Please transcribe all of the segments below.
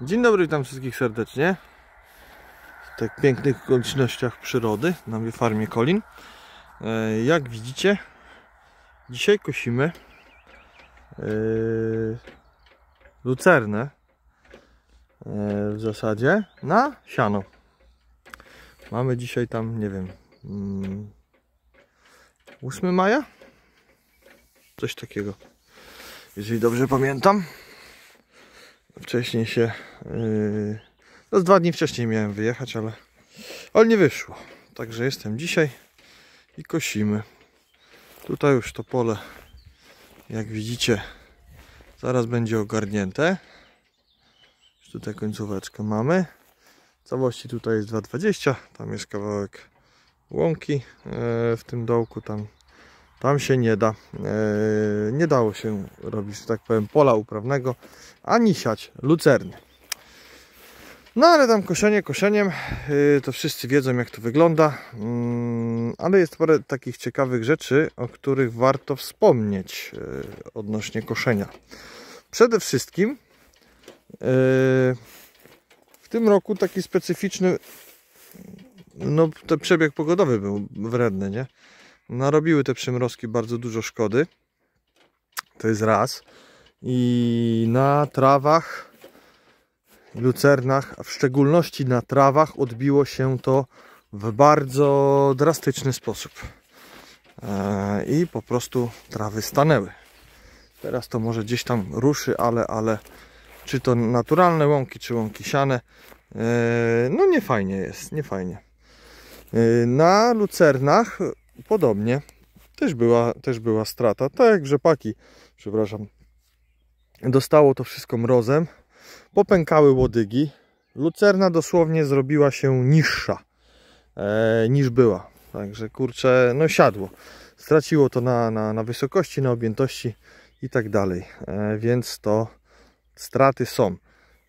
Dzień dobry, witam wszystkich serdecznie w tak pięknych okolicznościach przyrody na farmie Kolin. E, jak widzicie, dzisiaj kosimy e, lucernę e, w zasadzie na siano. Mamy dzisiaj tam, nie wiem, 8 mm, maja? Coś takiego, jeżeli dobrze pamiętam wcześniej się... Yy, no z dwa dni wcześniej miałem wyjechać, ale, ale nie wyszło. Także jestem dzisiaj i kosimy. Tutaj już to pole, jak widzicie, zaraz będzie ogarnięte. Już tutaj końcóweczkę mamy. Całości tutaj jest 2,20, tam jest kawałek łąki e, w tym dołku, tam tam się nie da, e, nie dało się robić, tak powiem, pola uprawnego, ani siać lucerny. No ale tam koszenie koszeniem, e, to wszyscy wiedzą jak to wygląda, mm, ale jest parę takich ciekawych rzeczy, o których warto wspomnieć e, odnośnie koszenia. Przede wszystkim w tym roku taki specyficzny, no ten przebieg pogodowy był wredny, nie? Narobiły te przymrozki bardzo dużo szkody. To jest raz. I na trawach, lucernach, a w szczególności na trawach odbiło się to w bardzo drastyczny sposób. E, I po prostu trawy stanęły. Teraz to może gdzieś tam ruszy, ale, ale czy to naturalne łąki, czy łąki siane, e, no nie fajnie jest, nie fajnie. E, na lucernach podobnie też była, też była strata. Tak jak rzepaki, przepraszam, dostało to wszystko mrozem, popękały łodygi. Lucerna dosłownie zrobiła się niższa e, niż była. Także kurczę, no siadło. Straciło to na, na, na wysokości, na objętości i tak dalej. E, więc to straty są.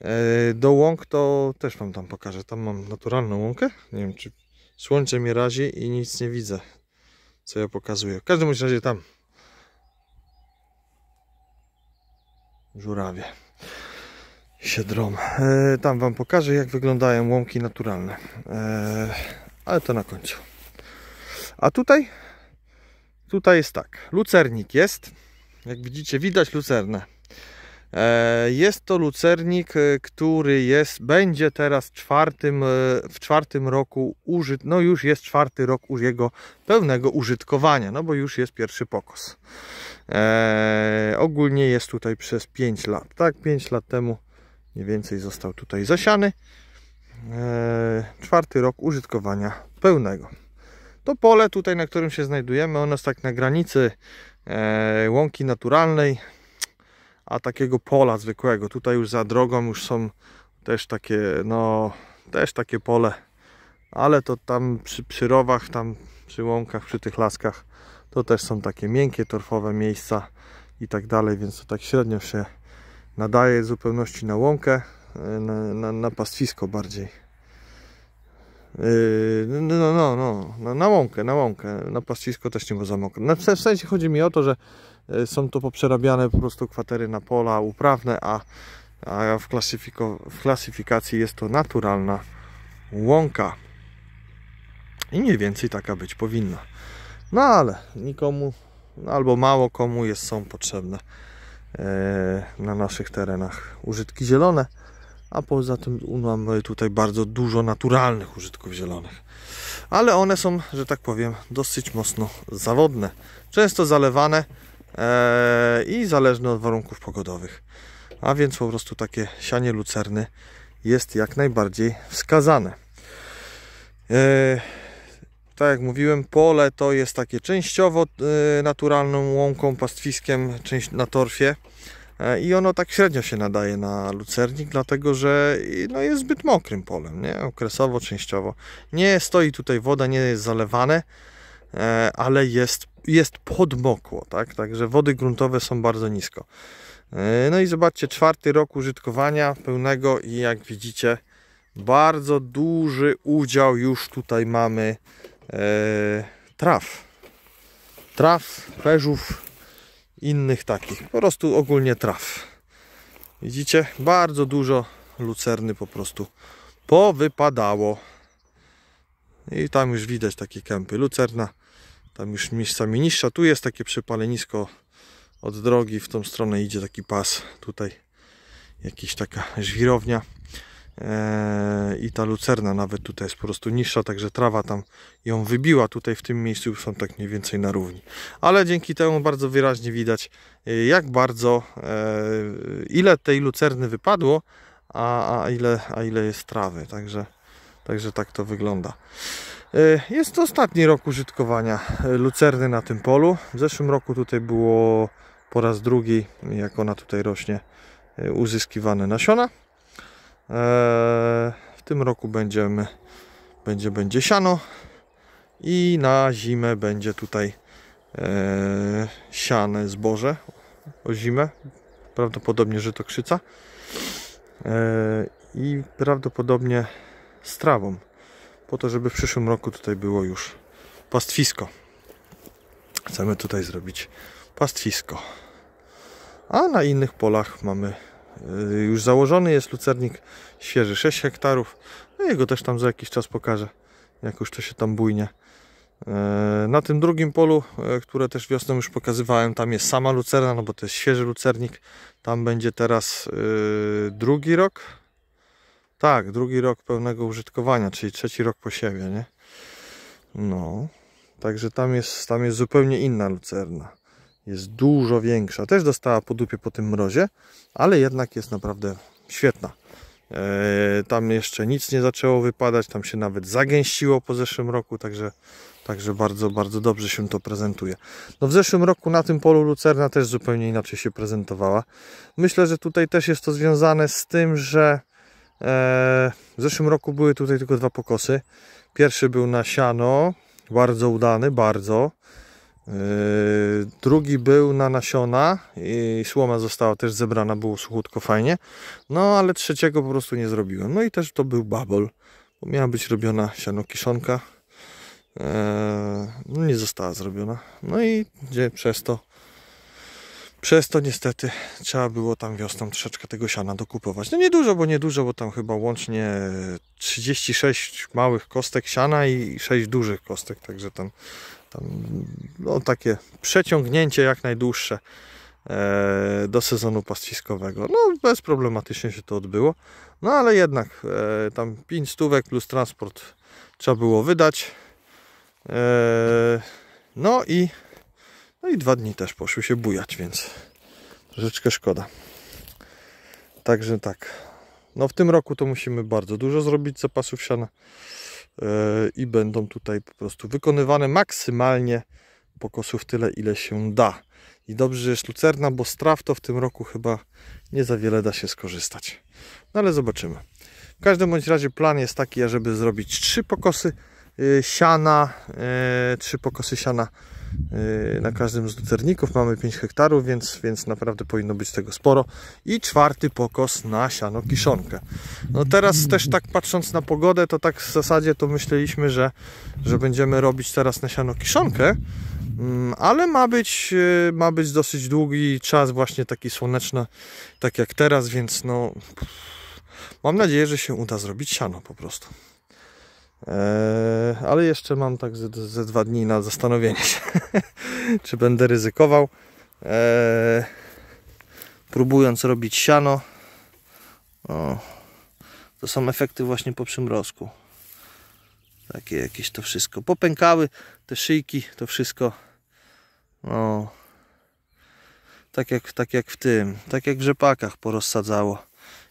E, do łąk to też Wam tam pokażę. Tam mam naturalną łąkę. Nie wiem, czy słońce mi razi i nic nie widzę co ja pokazuję. W każdym razie tam żurawie się E, tam Wam pokażę, jak wyglądają łąki naturalne. E, ale to na końcu. A tutaj? Tutaj jest tak. Lucernik jest. Jak widzicie, widać lucernę. E, jest to lucernik, e, który jest, będzie teraz czwartym, e, w czwartym roku użyt, no już jest czwarty rok jego pełnego użytkowania, no bo już jest pierwszy pokos. ogólnie jest tutaj przez 5 lat, tak? 5 lat temu mniej więcej został tutaj zasiany. czwarty rok użytkowania pełnego. To pole tutaj, na którym się znajdujemy, ono jest tak na granicy e, łąki naturalnej, a takiego pola zwykłego. Tutaj już za drogą już są też takie, no, też takie pole, ale to tam przy, przy rowach, tam przy łąkach, przy tych laskach, to też są takie miękkie, torfowe miejsca i tak dalej, więc to tak średnio się nadaje w zupełności na łąkę, e, na, na, na pastwisko bardziej. Yy, no, no, no, na, na łąkę, na łąkę, na pastwisko też nie było za mokre. No, w sensie chodzi mi o to, że E, są to poprzerabiane po prostu kwatery na pola uprawne, a, a w, w klasyfikacji jest to naturalna łąka. I mniej więcej taka być powinna. No ale nikomu no albo mało komu jest, są potrzebne e, na naszych terenach użytki zielone, a poza tym mamy tutaj bardzo dużo naturalnych użytków zielonych. Ale one są, że tak powiem, dosyć mocno zawodne. Często zalewane, Eee, i zależne od warunków pogodowych. A więc po prostu takie sianie lucerny jest jak najbardziej wskazane. Eee, tak jak mówiłem, pole to jest takie częściowo eee, naturalną łąką, pastwiskiem, część na torfie. I ono tak średnio się nadaje na lucernik, dlatego że no, jest zbyt mokrym polem, nie? okresowo, częściowo. Nie stoi tutaj woda, nie jest zalewane, ale jest jest podmokło, tak? Także wody gruntowe są bardzo nisko. E, no i zobaczcie, czwarty rok użytkowania pełnego i jak widzicie, bardzo duży udział już tutaj mamy e, traw. Traw, peżów, innych takich. Po prostu ogólnie traw. Widzicie? Bardzo dużo lucerny po prostu powypadało. I tam już widać takie kępy lucerna tam już miejscami niższa. Tu jest takie przypalenisko od drogi, w tą stronę idzie taki pas, tutaj jakaś taka żwirownia eee, i ta lucerna nawet tutaj jest po prostu niższa, także trawa tam ją wybiła, tutaj w tym miejscu już są tak mniej więcej na równi. Ale dzięki temu bardzo wyraźnie widać e, jak bardzo, eee, ile tej lucerny wypadło, a, a, ile, a ile jest trawy, także, także tak to wygląda. E, jest to ostatni rok użytkowania e, lucerny na tym polu. W zeszłym roku tutaj było po raz drugi, jak ona tutaj rośnie, e, uzyskiwane nasiona. W tym roku będziemy, będzie, będzie siano i na zimę będzie tutaj siane zboże o zimę. Prawdopodobnie krzyca i prawdopodobnie strawą po to, żeby w przyszłym roku tutaj było już pastwisko. Chcemy tutaj zrobić pastwisko. A na innych polach mamy y, już założony jest lucernik świeży 6 hektarów. No jego też tam za jakiś czas pokażę, jak już to się tam bujnie. Y, na tym drugim polu, y, które też wiosną już pokazywałem, tam jest sama lucerna, no bo to jest świeży lucernik. Tam będzie teraz drugi rok, tak, drugi rok pełnego użytkowania, czyli trzeci rok po siebie, nie? No, także tam jest, tam jest zupełnie inna lucerna. Jest dużo większa. Też dostała po dupie po tym mrozie, ale jednak jest naprawdę świetna. E, tam jeszcze nic nie zaczęło wypadać, tam się nawet zagęściło po zeszłym roku, także, także bardzo, bardzo dobrze się to prezentuje. No w zeszłym roku na tym polu lucerna też zupełnie inaczej się prezentowała. Myślę, że tutaj też jest to związane z tym, że E, w zeszłym roku były tutaj tylko dwa pokosy. Pierwszy był na siano, bardzo udany, bardzo. E, drugi był na nasiona i słoma została też zebrana, było suchutko fajnie. No ale trzeciego po prostu nie zrobiłem. No i też to był babol. Miała być robiona siano kiszonka. E, no nie została zrobiona. No i gdzie przez to przez to niestety trzeba było tam wiosną troszeczkę tego siana dokupować. No niedużo, bo niedużo, bo tam chyba łącznie 36 małych kostek siana i 6 dużych kostek, także tam, tam no, takie przeciągnięcie jak najdłuższe e, do sezonu pastwiskowego. No bezproblematycznie się to odbyło, no ale jednak e, tam 5 stówek plus transport trzeba było wydać. E, no i no i dwa dni też poszły się bujać, więc troszeczkę szkoda. Także tak. No w tym roku to musimy bardzo dużo zrobić zapasów siana e, i będą tutaj po prostu wykonywane maksymalnie pokosów tyle, ile się da. I dobrze, że jest lucerna, bo z traw to w tym roku chyba nie za wiele da się skorzystać. No ale zobaczymy. W każdym bądź razie plan jest taki, żeby zrobić trzy pokosy e, siana, e, trzy pokosy siana Yy, na każdym z lucerników mamy 5 hektarów, więc, więc naprawdę powinno być tego sporo. I czwarty pokos na siano kiszonkę. No teraz też tak patrząc na pogodę, to tak w zasadzie to myśleliśmy, że, że będziemy robić teraz na siano kiszonkę, mm, ale ma być, yy, ma być dosyć długi czas właśnie taki słoneczny, tak jak teraz, więc no mam nadzieję, że się uda zrobić siano po prostu. Eee, ale jeszcze mam tak ze, ze dwa dni na zastanowienie się, czy będę ryzykował. Eee, próbując robić siano, o, to są efekty właśnie po przymrozku. Takie jakieś to wszystko. Popękały te szyjki, to wszystko. No, tak jak, tak jak w tym, tak jak w rzepakach porozsadzało.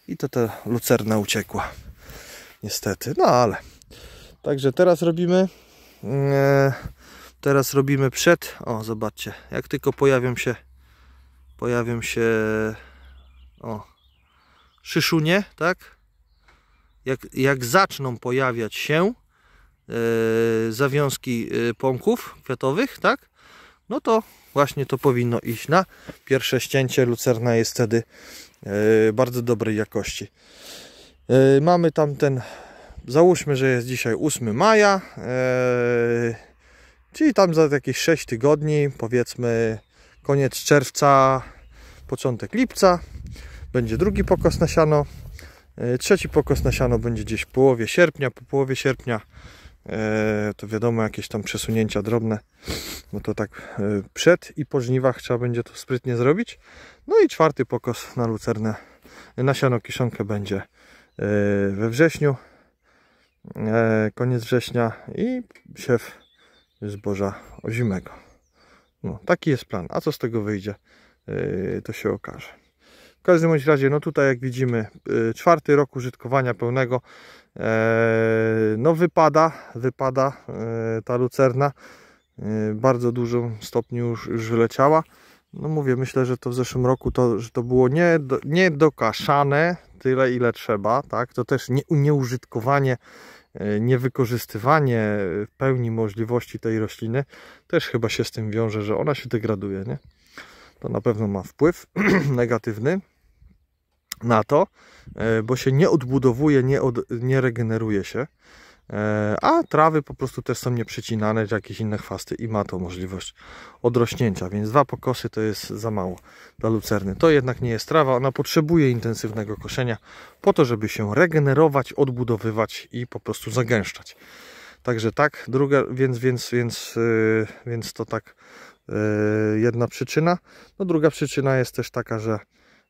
I to ta lucerna uciekła. Niestety, no ale Także teraz robimy e, teraz robimy przed o zobaczcie jak tylko pojawią się pojawią się o szyszunie tak jak, jak zaczną pojawiać się yy, zawiązki e, pąków kwiatowych tak no to właśnie to powinno iść na pierwsze ścięcie lucerna jest wtedy yy, bardzo dobrej jakości yy, mamy tam ten załóżmy, że jest dzisiaj 8 maja, yy, czyli tam za jakieś 6 tygodni, powiedzmy koniec czerwca, początek lipca, będzie drugi pokos na siano. E, trzeci pokos na siano będzie gdzieś w połowie sierpnia, po połowie sierpnia e, to wiadomo jakieś tam przesunięcia drobne, bo to tak przed i po żniwach trzeba będzie to sprytnie zrobić. No i czwarty pokos na lucernę, na siano kiszonkę będzie we wrześniu, E, koniec września i siew zboża ozimego. No, taki jest plan. A co z tego wyjdzie, e, to się okaże. W każdym razie, no tutaj jak widzimy, e, czwarty rok użytkowania pełnego. No wypada, wypada ta lucerna. Bardzo dużym stopniu już, już wyleciała. No mówię, myślę, że to w zeszłym roku to, że to było nie, nie tyle ile trzeba, tak? To też nie, nieużytkowanie E, niewykorzystywanie e, pełni możliwości tej rośliny też chyba się z tym wiąże, że ona się degraduje. Nie? To na pewno ma wpływ negatywny na to, e, bo się nie odbudowuje, nie, od, nie regeneruje się. E, a trawy po prostu też są nieprzecinane czy jakieś inne chwasty i ma to możliwość odrośnięcia, więc dwa pokosy to jest za mało dla lucerny. To jednak nie jest trawa, ona potrzebuje intensywnego koszenia po to, żeby się regenerować, odbudowywać i po prostu zagęszczać. Także tak, druga, więc, więc, więc, yy, więc to tak yy, jedna przyczyna. No druga przyczyna jest też taka, że,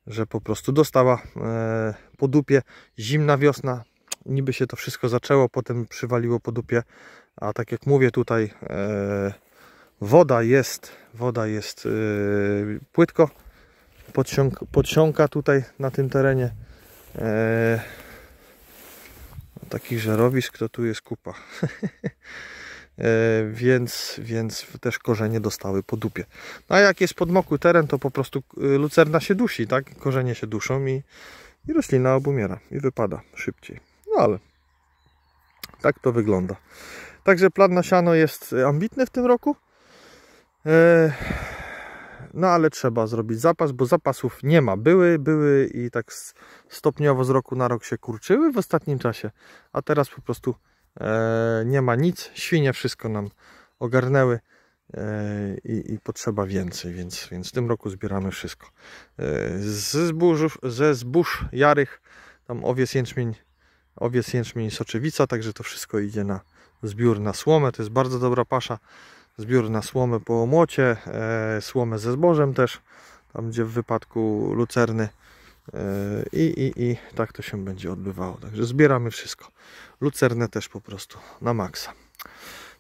że po prostu dostała yy, po dupie zimna wiosna, niby się to wszystko zaczęło, potem przywaliło po dupie, a tak jak mówię tutaj e, woda jest, woda jest e, płytko, podsiąk, podsiąka tutaj na tym terenie. E, takich żerowisk to tu jest kupa. E, więc, więc też korzenie dostały po dupie. No a jak jest podmokły teren, to po prostu e, lucerna się dusi, tak? Korzenie się duszą i, i roślina obumiera i wypada szybciej ale tak to wygląda. Także plan na siano jest ambitny w tym roku. E, no ale trzeba zrobić zapas, bo zapasów nie ma. Były, były i tak stopniowo z roku na rok się kurczyły w ostatnim czasie, a teraz po prostu e, nie ma nic. Świnie wszystko nam ogarnęły. E, I, i, potrzeba więcej, więc, więc w tym roku zbieramy wszystko. Ze zbóż, ze zbóż jarych, tam owiec, jęczmień owiec jęczmień i soczewica, także to wszystko idzie na zbiór na słomę. To jest bardzo dobra pasza. Zbiór na słomę po omocie, e, słomę ze zbożem też, tam gdzie w wypadku lucerny. E, I, i, I tak to się będzie odbywało. Także zbieramy wszystko. Lucernę też po prostu na maksa.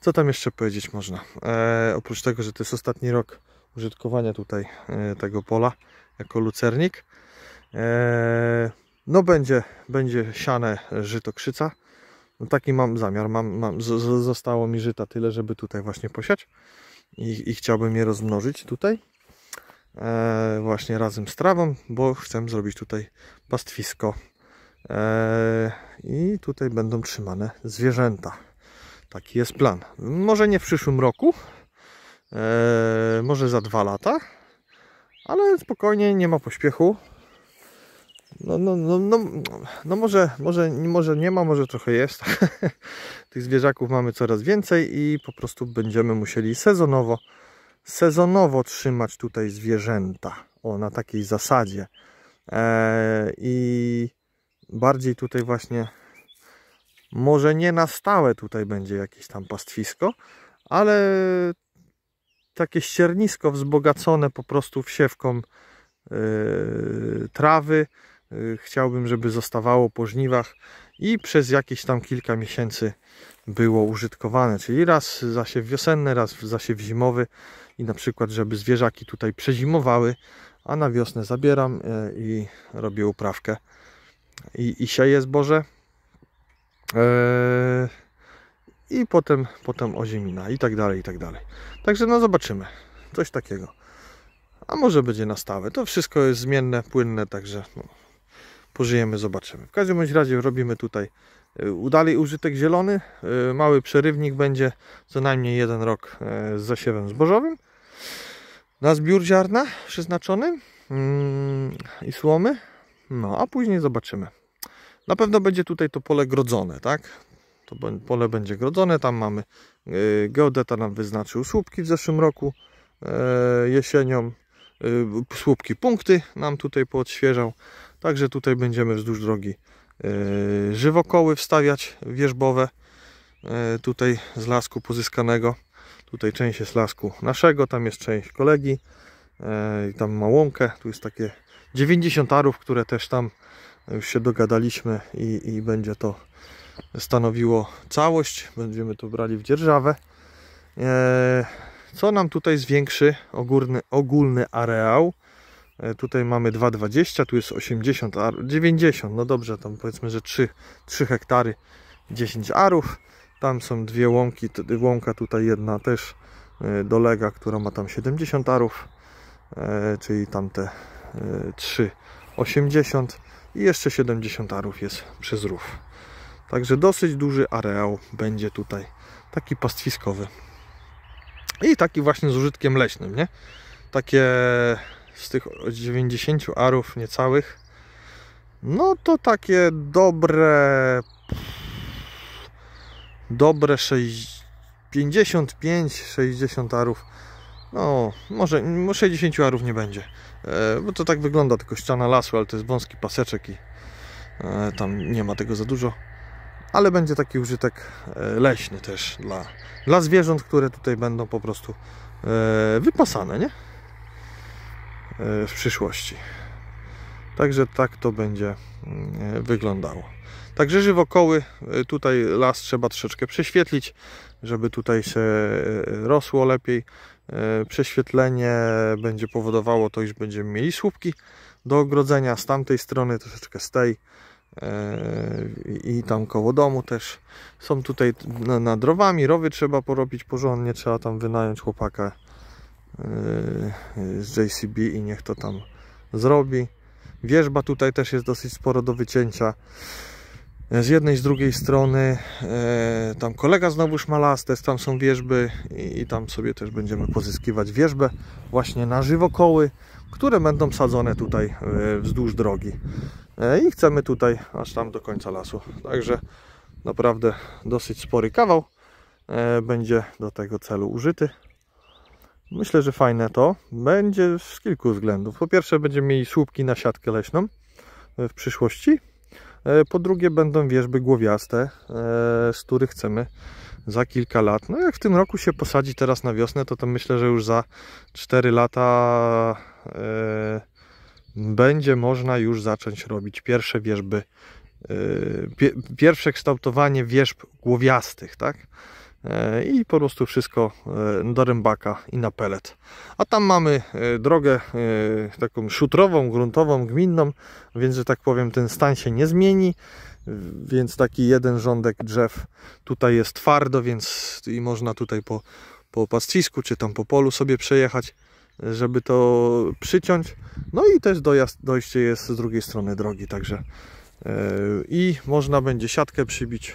Co tam jeszcze powiedzieć można? E, oprócz tego, że to jest ostatni rok użytkowania tutaj e, tego pola jako lucernik. E, no będzie, będzie siane żytokrzyca. No taki mam zamiar. Mam, mam, zostało mi żyta tyle, żeby tutaj właśnie posiać. I, i chciałbym je rozmnożyć tutaj. E, właśnie razem z trawą, bo chcę zrobić tutaj pastwisko. E, I tutaj będą trzymane zwierzęta. Taki jest plan. Może nie w przyszłym roku, e, może za dwa lata, ale spokojnie, nie ma pośpiechu no, no, no, no, no może, może, może nie ma, może trochę jest. Tych zwierzaków mamy coraz więcej i po prostu będziemy musieli sezonowo, sezonowo trzymać tutaj zwierzęta. O, na takiej zasadzie. E, I bardziej tutaj właśnie, może nie na stałe tutaj będzie jakieś tam pastwisko, ale takie ściernisko wzbogacone po prostu wsiewką yy, trawy, Y, chciałbym, żeby zostawało po żniwach i przez jakieś tam kilka miesięcy było użytkowane, czyli raz zasiew wiosenny, raz zasiew zimowy i na przykład, żeby zwierzaki tutaj przezimowały, a na wiosnę zabieram y, i robię uprawkę i, i sieję zboże e, i potem, potem ozimina i tak dalej, i tak dalej. Także no zobaczymy, coś takiego. A może będzie na stałe. To wszystko jest zmienne, płynne, także no, pożyjemy, zobaczymy. W każdym bądź razie robimy tutaj e, udalej użytek zielony. E, mały przerywnik będzie co najmniej jeden rok e, z zasiewem zbożowym. Na zbiór ziarna przeznaczony mm, i słomy. No, a później zobaczymy. Na pewno będzie tutaj to pole grodzone, tak? To pole będzie grodzone, tam mamy geodeta nam wyznaczył słupki w zeszłym roku jesienią. Słupki punkty nam tutaj poodświeżał. Także tutaj będziemy wzdłuż drogi e, żywokoły wstawiać wierzbowe e, tutaj z lasku pozyskanego. Tutaj część jest lasku naszego, tam jest część kolegi. E, tam ma łąkę, tu jest takie 90 arów, które też tam już się dogadaliśmy i, i będzie to stanowiło całość. Będziemy to brali w dzierżawę. Co nam tutaj zwiększy ogólny, ogólny areał E, tutaj mamy 2,20, tu jest 80, 90, no dobrze, tam powiedzmy, że 3, 3 hektary, 10 arów. Tam są dwie łąki, łąka tutaj jedna też e, dolega, która ma tam 70 arów, e, czyli tamte 3, 80 i jeszcze 70 arów jest przez rów. Także dosyć duży areał będzie tutaj, taki pastwiskowy. I taki właśnie z użytkiem leśnym, nie? Takie z tych 90 arów niecałych, no to takie dobre dobre 55-60 arów no może 60 arów nie będzie e, bo to tak wygląda tylko ściana lasu ale to jest wąski paseczek i e, tam nie ma tego za dużo ale będzie taki użytek e, leśny też dla, dla zwierząt, które tutaj będą po prostu wypasane, nie? E, w przyszłości. Także tak to będzie mm, wyglądało. Także żywokoły, e, tutaj las trzeba troszeczkę prześwietlić, żeby tutaj się e, rosło lepiej. Prześwietlenie będzie powodowało to, iż będziemy mieli słupki do ogrodzenia z tamtej strony, troszeczkę z tej i tam koło domu też. Są tutaj nad rowami, rowy trzeba porobić porządnie, trzeba tam wynająć chłopaka Yy, z JCB i niech to tam zrobi. Wierzba tutaj też jest dosyć sporo do wycięcia. Z jednej, z drugiej strony yy, tam kolega znowu szmalastę, tam są wieżby i, i tam sobie też będziemy pozyskiwać wieżbę właśnie na żywokoły, które będą sadzone tutaj yy, wzdłuż drogi. I chcemy tutaj aż tam do końca lasu. Także naprawdę dosyć spory kawał będzie do tego celu użyty. Myślę, że fajne to będzie z kilku względów. Po pierwsze, będziemy mieli słupki na siatkę leśną e, w przyszłości. E, po drugie, będą wierzby głowiaste, e, z których chcemy za kilka lat. No jak w tym roku się posadzi teraz na wiosnę, to, to myślę, że już za 4 lata będzie można już zacząć robić pierwsze wierzby, pierwsze kształtowanie wierzb głowiastych, tak? E, i po prostu wszystko e, do rębaka i na pelet. A tam mamy e, drogę taką szutrową, gruntową, gminną, więc że tak powiem ten stan się nie zmieni, więc taki jeden rządek drzew tutaj jest twardo, więc i można tutaj po, po pastwisku czy tam po polu sobie przejechać, żeby to przyciąć. No i też dojazd, dojście jest z drugiej strony drogi, także i można będzie siatkę przybić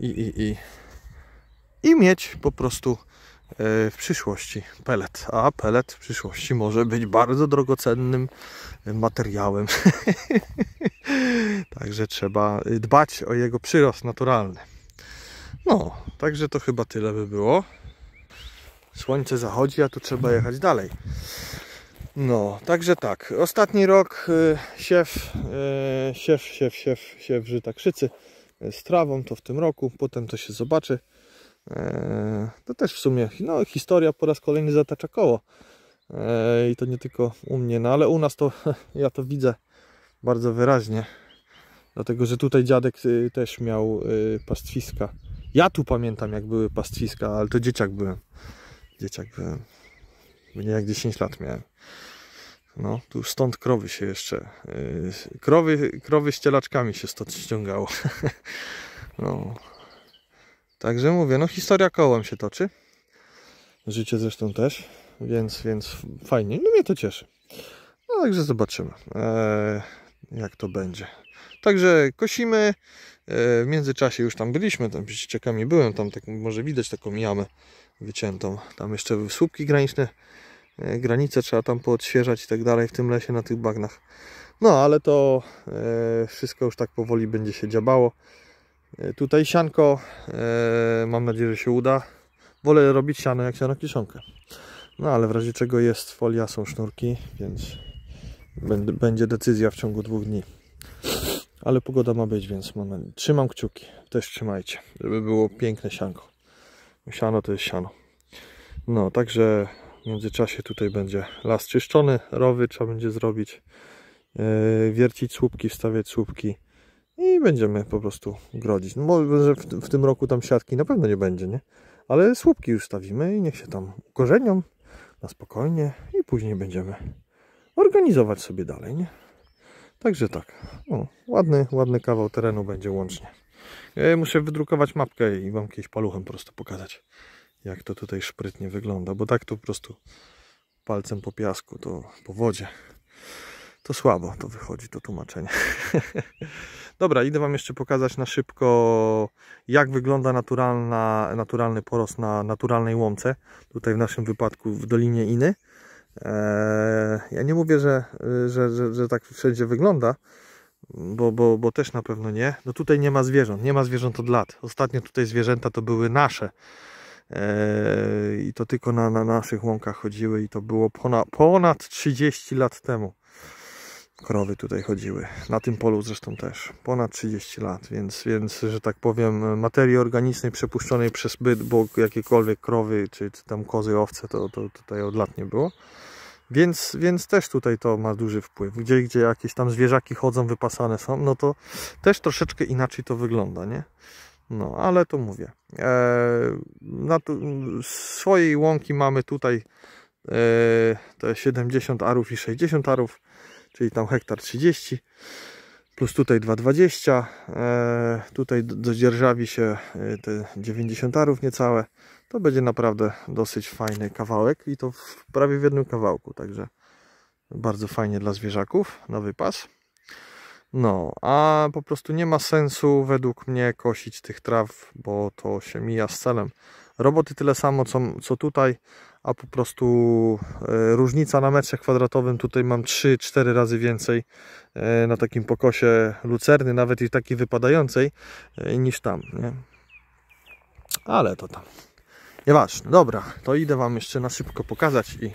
i, i, i, i mieć po prostu w przyszłości pelet. A pelet w przyszłości może być bardzo drogocennym materiałem. także trzeba dbać o jego przyrost naturalny. No, także to chyba tyle by było. Słońce zachodzi, a tu trzeba jechać dalej. No, także tak. Ostatni rok siew, siew, siew, siew, siew żytakrzycy. krzycy E, z trawą, to w tym roku, potem to się zobaczy. E, to też w sumie no, historia po raz kolejny zatacza koło. E, I to nie tylko u mnie, no ale u nas to ja to widzę bardzo wyraźnie. Dlatego, że tutaj dziadek y, też miał y, pastwiska. Ja tu pamiętam, jak były pastwiska, ale to dzieciak byłem. Dzieciak byłem. Mnie jak 10 lat miałem. No, tu stąd krowy się jeszcze. Y, krowy, krowy z cielaczkami się stąd ściągało. no. Także mówię, no historia kołem się toczy. Życie zresztą też, więc, więc fajnie. No mnie to cieszy. No także zobaczymy, e, jak to będzie. Także kosimy. E, w międzyczasie już tam byliśmy, tam przeciekami byłem, tam tak, może widać taką jamę wyciętą. Tam jeszcze słupki graniczne E, granice trzeba tam poodświeżać i tak dalej w tym lesie na tych bagnach. No ale to e, wszystko już tak powoli będzie się dziabało. E, tutaj sianko, mam nadzieję, że się uda. Wolę robić siano jak siano kiszonkę. No ale w razie czego jest folia, są sznurki, więc będzie decyzja w ciągu dwóch dni. Ale pogoda ma być, więc trzymam kciuki. Też trzymajcie, żeby było piękne sianko. Siano to jest siano. No, także w międzyczasie tutaj będzie las czyszczony, rowy trzeba będzie zrobić, yy, wiercić słupki, wstawiać słupki i będziemy po prostu grodzić. No może w, w tym roku tam siatki na pewno nie będzie, nie? Ale słupki już stawimy i niech się tam korzenią na spokojnie i później będziemy organizować sobie dalej, nie? Także tak, no, ładny, ładny kawał terenu będzie łącznie. Ja muszę wydrukować mapkę i Wam jakieś paluchem po prostu pokazać jak to tutaj szprytnie wygląda, bo tak to po prostu palcem po piasku, to po wodzie. To słabo to wychodzi to tłumaczenie. Dobra, idę Wam jeszcze pokazać na szybko, jak wygląda naturalna, naturalny porost na naturalnej łące. Tutaj w naszym wypadku w Dolinie Iny. Eee, ja nie mówię, że, że, że, że tak wszędzie wygląda, bo, bo, bo też na pewno nie. No tutaj nie ma zwierząt, nie ma zwierząt od lat. Ostatnio tutaj zwierzęta to były nasze Eee, i to tylko na, na naszych łąkach chodziły i to było ponad, ponad 30 lat temu krowy tutaj chodziły. Na tym polu zresztą też. Ponad 30 lat, więc, więc że tak powiem, materii organicznej przepuszczonej przez byt, bo jakiekolwiek krowy, czy, czy tam kozy, owce, to, to tutaj od lat nie było. Więc, więc też tutaj to ma duży wpływ. Gdzie, gdzie jakieś tam zwierzaki chodzą, wypasane są, no to też troszeczkę inaczej to wygląda, nie? No, ale to mówię. E, na tu, swojej łąki mamy tutaj e, te 70 arów i 60 arów, czyli tam hektar 30 plus tutaj 2,20 e, tutaj dzierżawi się e, te 90 arów niecałe to będzie naprawdę dosyć fajny kawałek i to w, prawie w jednym kawałku także bardzo fajnie dla zwierzaków na wypas no, a po prostu nie ma sensu według mnie kosić tych traw, bo to się mija z celem. Roboty tyle samo co, co tutaj, a po prostu e, różnica na metrze kwadratowym tutaj mam 3-4 razy więcej e, na takim pokosie lucerny, nawet i takiej wypadającej, e, niż tam. Nie? Ale to tam. Nieważne, dobra, to idę Wam jeszcze na szybko pokazać i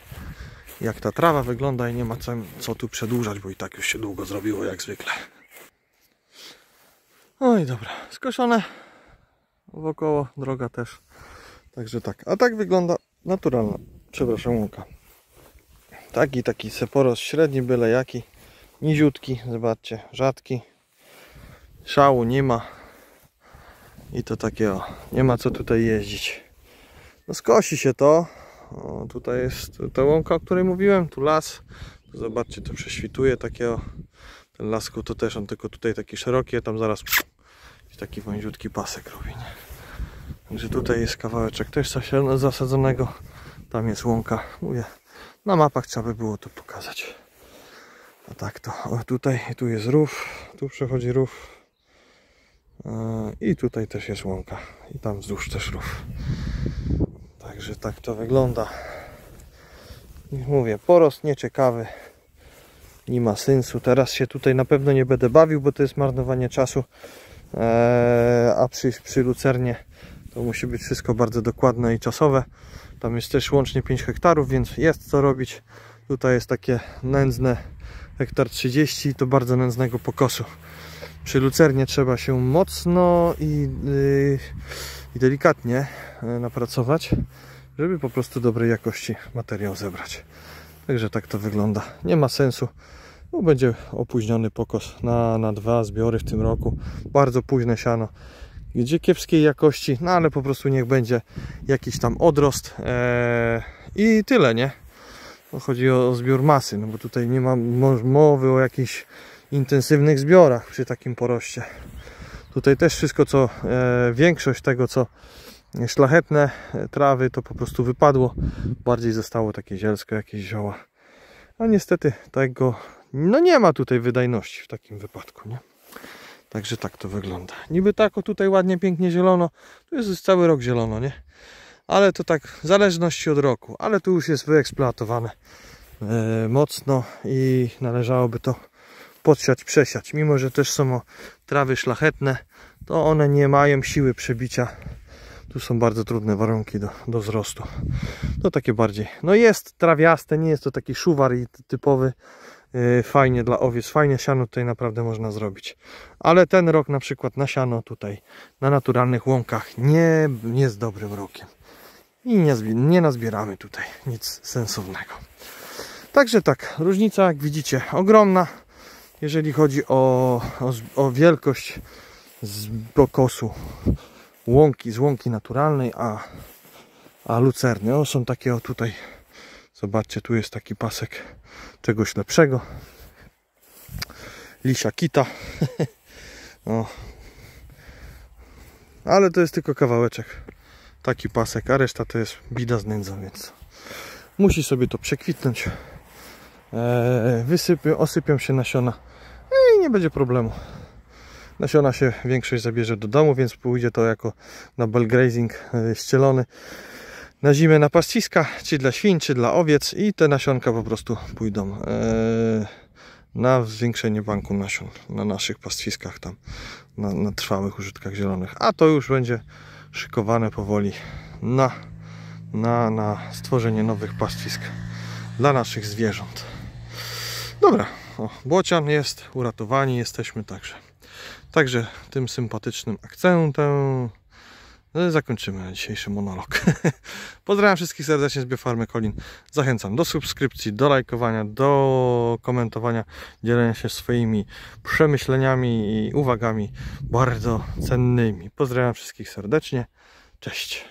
jak ta trawa wygląda i nie ma co, co tu przedłużać, bo i tak już się długo zrobiło jak zwykle. No i dobra, skoszone wokoło, droga też. Także tak, a tak wygląda naturalna, przepraszam, łąka. Taki, taki seporos średni, byle jaki, niziutki, zobaczcie, rzadki. Szału nie ma. I to takie o, nie ma co tutaj jeździć. No skosi się to, o, tutaj jest ta łąka, o której mówiłem, tu las. Tu zobaczcie, to prześwituje takie o. Ten lasku to też on tylko tutaj taki szeroki, a tam zaraz taki wąziutki pasek robi. Nie? Także tutaj jest kawałeczek też zasadzonego. Tam jest łąka. Mówię, na mapach trzeba by było to pokazać. A tak to, o, tutaj, tu jest rów, tu przechodzi rów. E, I tutaj też jest łąka. I tam wzdłuż też rów. Także tak to wygląda. Jak mówię, porost nieciekawy. Nie ma sensu. Teraz się tutaj na pewno nie będę bawił, bo to jest marnowanie czasu. Eee, a przy, przy lucernie to musi być wszystko bardzo dokładne i czasowe. Tam jest też łącznie 5 hektarów, więc jest co robić. Tutaj jest takie nędzne hektar 30 to bardzo nędznego pokosu. Przy lucernie trzeba się mocno i, yy, i delikatnie e, napracować żeby po prostu dobrej jakości materiał zebrać. Także tak to wygląda. Nie ma sensu, bo no, będzie opóźniony pokos na, na dwa zbiory w tym roku. Bardzo późne siano, gdzie kiepskiej jakości, no ale po prostu niech będzie jakiś tam odrost eee, i tyle, nie? Bo chodzi o, o zbiór masy, no bo tutaj nie ma mowy o jakichś intensywnych zbiorach przy takim poroście. Tutaj też wszystko, co e, większość tego, co szlachetne e, trawy to po prostu wypadło. Bardziej zostało takie zielsko, jakieś zioła. A niestety tego no nie ma tutaj wydajności w takim wypadku, nie? Także tak to wygląda. Niby tak o tutaj ładnie, pięknie zielono. Tu jest cały rok zielono, nie? Ale to tak w zależności od roku. Ale tu już jest wyeksploatowane yy, mocno i należałoby to podsiać, przesiać. Mimo, że też są trawy szlachetne, to one nie mają siły przebicia tu są bardzo trudne warunki do, do wzrostu. To takie bardziej. No jest trawiaste, nie jest to taki szuwar i typowy. Yy, fajnie dla owiec, fajnie siano tutaj naprawdę można zrobić. Ale ten rok na przykład na siano tutaj na naturalnych łąkach nie jest dobrym rokiem. I nie, nie nazbieramy tutaj nic sensownego. Także tak, różnica jak widzicie ogromna, jeżeli chodzi o, o, o wielkość z pokosu łąki z łąki naturalnej, a, a lucerny. O, są takie o tutaj, zobaczcie, tu jest taki pasek czegoś lepszego. Lisia kita. no. Ale to jest tylko kawałeczek. Taki pasek, a reszta to jest bida z nędzą, więc musi sobie to przekwitnąć. Eee, wysypią, osypią się nasiona e, i nie będzie problemu. Nasiona znaczy się większość zabierze do domu, więc pójdzie to jako na belgrazing e, ścielony na zimę na pastwiska, czy dla świń, czy dla owiec i te nasionka po prostu pójdą e, na zwiększenie banku nasion na naszych pastwiskach tam, na, na trwałych użytkach zielonych. A to już będzie szykowane powoli na, na, na stworzenie nowych pastwisk dla naszych zwierząt. Dobra, o, błocian jest, uratowani jesteśmy także. Także tym sympatycznym akcentem no zakończymy dzisiejszy monolog. Pozdrawiam wszystkich serdecznie z Biofarmy Kolin. Zachęcam do subskrypcji, do lajkowania, do komentowania, dzielenia się swoimi przemyśleniami i uwagami bardzo cennymi. Pozdrawiam wszystkich serdecznie. Cześć.